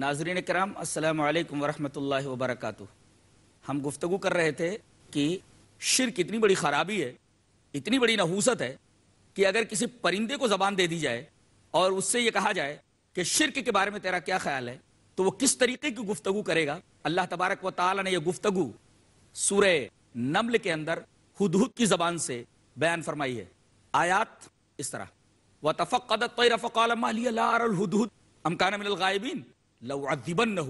ناظرین کرام السلام علیکم ورحمۃ اللہ وبرکاتہ ہم گفتگو کر رہے تھے کہ شرک اتنی بڑی خرابی ہے اتنی بڑی نحوست ہے کہ اگر کسی پرندے کو زبان دے دی جائے اور اس سے یہ کہا جائے کہ شرک کے بارے میں تیرا کیا خیال ہے تو وہ کس طریقے کی گفتگو کرے گا اللہ تبارک و تعالی نے یہ گفتگو سورہ نمل کے اندر ہد کی زبان سے بیان فرمائی ہے آیات اس طرح و تفقر امکان لأعذبنه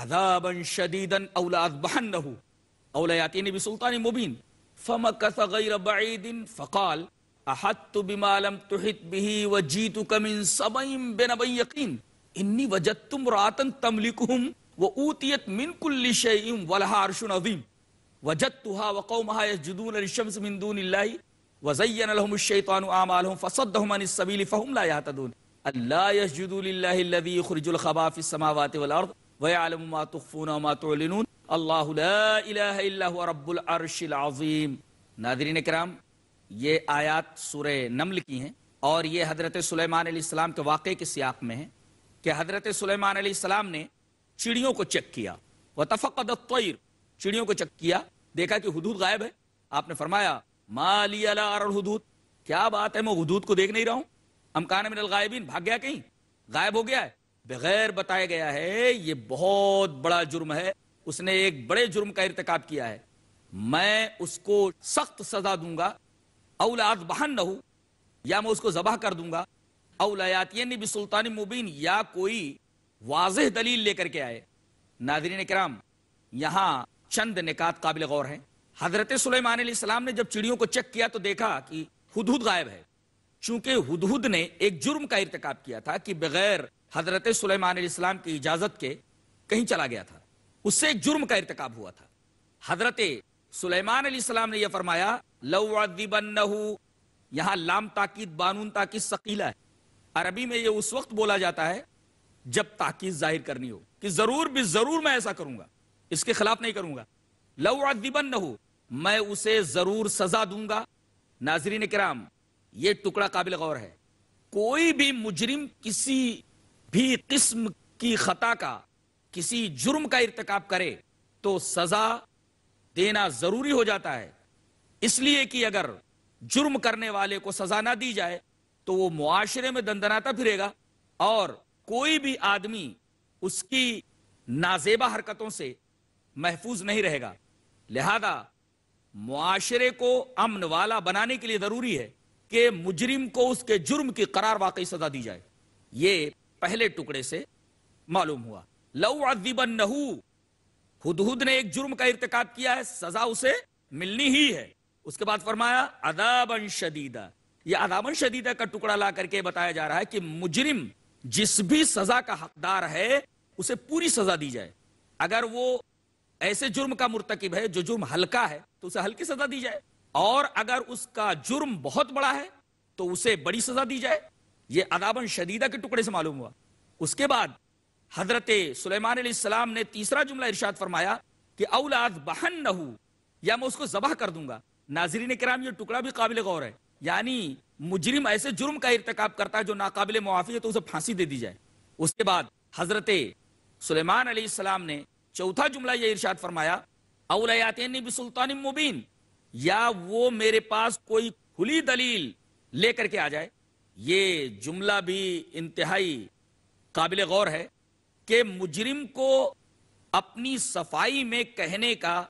عذابا شديدا أو لأذبحنه أو ليأتيني بسلطان مبين فمكث غير بعيد فقال أحدت بما لم تحط به وجيتك من سبع بنبي يقين إني وجدت امرأة تملكهم وأوتيت من كل شيء ولها عرش عظيم وجدتها وقومها يسجدون للشمس من دون الله وزين لهم الشيطان أعمالهم فصدهم عن السبيل فهم لا يهتدون اللہ یسجد للہ الذی یخرج الخبا فی السماوات والارض ویعلم ما تخفون وما تعلنون اللہ لا الہ الا هو رب العرش العظیم ناظرین کرام یہ آیات سورہ نمل کی ہیں اور یہ حضرت سلیمان علیہ السلام کے واقعے کے سیاق میں ہیں کہ حضرت سلیمان علیہ السلام نے چڑیوں کو چیک کیا وتفقد الطیر چڑیوں کو چیک کیا دیکھا کہ حدود غائب ہے آپ نے فرمایا ما لی لا ار الحدود کیا بات ہے میں حدود کو دیکھ نہیں رہا ہوں بھاگ گیا کہیں غائب ہو گیا ہے بغیر بتایا گیا ہے یہ بہت بڑا جرم ہے اس نے ایک بڑے جرم کا ارتکاب کیا ہے میں اس کو سخت سزا دوں گا اولاد بہن نہ ہوں یا میں اس کو ذبح کر دوں گا اولایاتی بھی سلطان مبین یا کوئی واضح دلیل لے کر کے آئے ناظرین کرام یہاں چند نکات قابل غور ہیں حضرت سلیمان علیہ السلام نے جب چڑیوں کو چیک کیا تو دیکھا کہ حدود غائب ہے چونکہ ہدہد نے ایک جرم کا ارتکاب کیا تھا کہ بغیر حضرت سلیمان علیہ السلام کی اجازت کے کہیں چلا گیا تھا اس سے ایک جرم کا ارتکاب ہوا تھا حضرت سلیمان علیہ السلام نے یہ فرمایا لو یہاں لام تاکید تاکید بانون لویبن ہے عربی میں یہ اس وقت بولا جاتا ہے جب تاکید ظاہر کرنی ہو کہ ضرور بھی ضرور میں ایسا کروں گا اس کے خلاف نہیں کروں گا لو عدیبن میں اسے ضرور سزا دوں گا ناظرین کرام یہ ٹکڑا قابل غور ہے کوئی بھی مجرم کسی بھی قسم کی خطا کا کسی جرم کا ارتکاب کرے تو سزا دینا ضروری ہو جاتا ہے اس لیے کہ اگر جرم کرنے والے کو سزا نہ دی جائے تو وہ معاشرے میں دندناتا پھرے گا اور کوئی بھی آدمی اس کی نازیبا حرکتوں سے محفوظ نہیں رہے گا لہذا معاشرے کو امن والا بنانے کے لیے ضروری ہے کہ مجرم کو اس کے جرم کی قرار واقعی سزا دی جائے یہ پہلے ٹکڑے سے معلوم ہوا لو ادیب نہ ایک جرم کا ارتکاب کیا ہے سزا اسے ملنی ہی ہے اس کے بعد فرمایا ادابن شدیدہ یہ ادابن شدیدہ کا ٹکڑا لا کر کے بتایا جا رہا ہے کہ مجرم جس بھی سزا کا حقدار ہے اسے پوری سزا دی جائے اگر وہ ایسے جرم کا مرتکب ہے جو جرم ہلکا ہے تو اسے ہلکی سزا دی جائے اور اگر اس کا جرم بہت بڑا ہے تو اسے بڑی سزا دی جائے یہ عذابن شدیدہ کے ٹکڑے سے معلوم ہوا اس کے بعد حضرت سلیمان علیہ السلام نے تیسرا جملہ ارشاد فرمایا کہ اولاد بہن نہ ہو یا میں اس کو ذبح کر دوں گا ناظرین کرام یہ ٹکڑا بھی قابل غور ہے یعنی مجرم ایسے جرم کا ارتکاب کرتا ہے جو ناقابل معافی ہے تو اسے پھانسی دے دی جائے اس کے بعد حضرت سلیمان علیہ السلام نے چوتھا جملہ یہ ارشاد فرمایا بسلطان مبین یا وہ میرے پاس کوئی کھلی دلیل لے کر کے آ جائے یہ جملہ بھی انتہائی قابل غور ہے کہ مجرم کو اپنی صفائی میں کہنے کا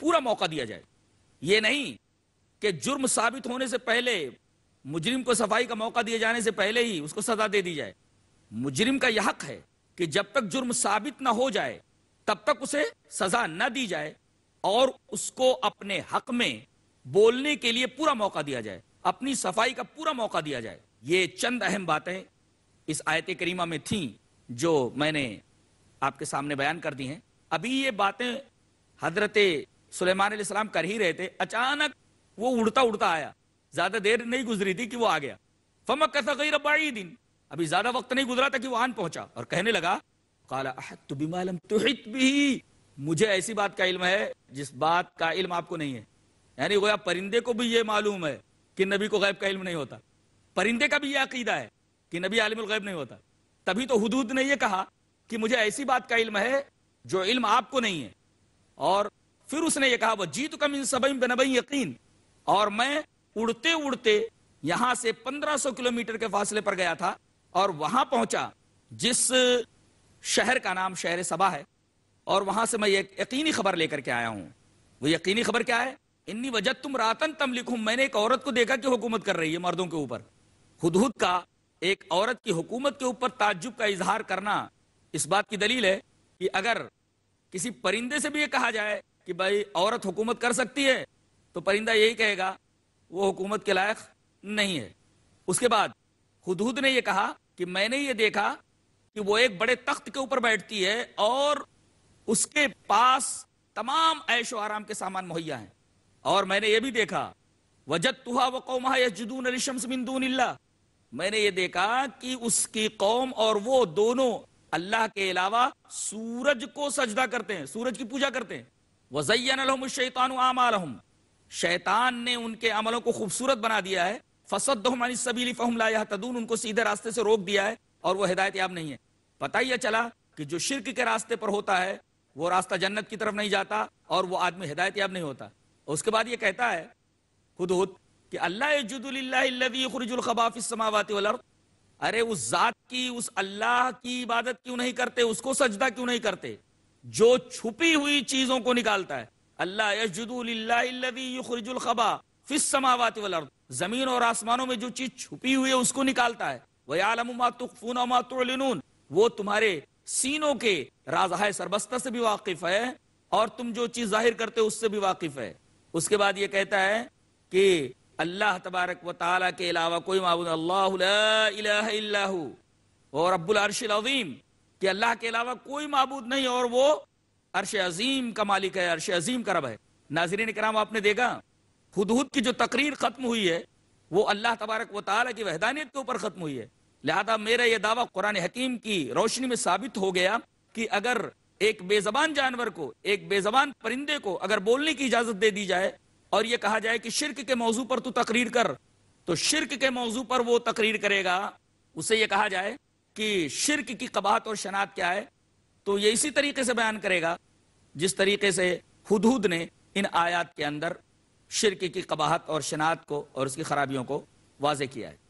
پورا موقع دیا جائے یہ نہیں کہ جرم ثابت ہونے سے پہلے مجرم کو صفائی کا موقع دیے جانے سے پہلے ہی اس کو سزا دے دی جائے مجرم کا یہ حق ہے کہ جب تک جرم ثابت نہ ہو جائے تب تک اسے سزا نہ دی جائے اور اس کو اپنے حق میں بولنے کے لیے پورا موقع دیا جائے اپنی صفائی کا پورا موقع دیا جائے یہ چند اہم باتیں اس آیت کریمہ میں تھیں جو میں نے آپ کے سامنے بیان کر دی ہیں ابھی یہ باتیں حضرت سلیمان علیہ السلام کر ہی رہے تھے اچانک وہ اڑتا اڑتا آیا زیادہ دیر نہیں گزری تھی کہ وہ آ گیا فمک تھا دن ابھی زیادہ وقت نہیں گزرا تھا کہ وہ آن پہنچا اور کہنے لگا مجھے ایسی بات کا علم ہے جس بات کا علم آپ کو نہیں ہے یعنی گویا پرندے کو بھی یہ معلوم ہے کہ نبی کو غیب کا علم نہیں ہوتا پرندے کا بھی یہ عقیدہ ہے کہ نبی عالم الغیب نہیں ہوتا تبھی تو حدود نے یہ کہا کہ مجھے ایسی بات کا علم ہے جو علم آپ کو نہیں ہے اور پھر اس نے یہ کہا وہ جیت کم ان بے نبئی یقین اور میں اڑتے اڑتے یہاں سے پندرہ سو کلو کے فاصلے پر گیا تھا اور وہاں پہنچا جس شہر کا نام شہر سبا ہے اور وہاں سے میں یقینی خبر لے کر کے آیا ہوں وہ یقینی خبر کیا ہے انی تم تم راتن میں نے ایک عورت کو دیکھا کہ حکومت کر رہی ہے مردوں کے اوپر خودہد کا ایک عورت کی حکومت کے اوپر تعجب کا اظہار کرنا اس بات کی دلیل ہے کہ اگر کسی پرندے سے بھی یہ کہا جائے کہ بھائی عورت حکومت کر سکتی ہے تو پرندہ یہی کہے گا وہ حکومت کے لائق نہیں ہے اس کے بعد خدحد نے یہ کہا کہ میں نے یہ دیکھا کہ وہ ایک بڑے تخت کے اوپر بیٹھتی ہے اور اس کے پاس تمام عیش و آرام کے سامان مہیا ہیں اور میں نے یہ بھی دیکھا من دون اللہ میں نے یہ دیکھا کہ اس کی قوم اور وہ دونوں اللہ کے علاوہ سورج کو سجدہ کرتے ہیں سورج کی پوجا کرتے ہیں وزین الحم الشیطان الشعتان شیطان نے ان کے عملوں کو خوبصورت بنا دیا ہے فصد سیدھے راستے سے روک دیا ہے اور وہ ہدایت یاب نہیں ہے پتہ یہ چلا کہ جو شرک کے راستے پر ہوتا ہے وہ راستہ جنت کی طرف نہیں جاتا اور وہ آدمی ہدایت یاب نہیں ہوتا اس کے بعد یہ کہتا ہے خود ہوت کہ اللہ اللہ خرج الخبا السماوات والارض ارے اس ذات کی اس اللہ کی عبادت کیوں نہیں کرتے اس کو سجدہ کیوں نہیں کرتے جو چھپی ہوئی چیزوں کو نکالتا ہے اللہ اللہ خرج الخبا فس سماوات والارض زمین اور آسمانوں میں جو چیز چھپی ہوئی اس کو نکالتا ہے وہ آلم وہ تمہارے سینوں کے سربستہ سے بھی واقف ہے اور تم جو چیز ظاہر کرتے ہو اس سے بھی واقف ہے اس کے بعد یہ کہتا ہے کہ اللہ تبارک و تعالیٰ کے علاوہ کوئی معبود اللہ لا الہ الا اور رب العرش العظیم کہ اللہ کے علاوہ کوئی معبود نہیں اور وہ عرش عظیم کا مالک ہے عرش عظیم کا رب ہے ناظرین کرام آپ نے دیکھا حدود کی جو تقریر ختم ہوئی ہے وہ اللہ تبارک و تعالیٰ کی وحدانیت کے اوپر ختم ہوئی ہے لہذا میرا یہ دعویٰ قرآن حکیم کی روشنی میں ثابت ہو گیا کہ اگر ایک بے زبان جانور کو ایک بے زبان پرندے کو اگر بولنے کی اجازت دے دی جائے اور یہ کہا جائے کہ شرک کے موضوع پر تو تقریر کر تو شرک کے موضوع پر وہ تقریر کرے گا اسے یہ کہا جائے کہ شرک کی قباحت اور شناخت کیا ہے تو یہ اسی طریقے سے بیان کرے گا جس طریقے سے حدود نے ان آیات کے اندر شرک کی قباحت اور شناخت کو اور اس کی خرابیوں کو واضح کیا ہے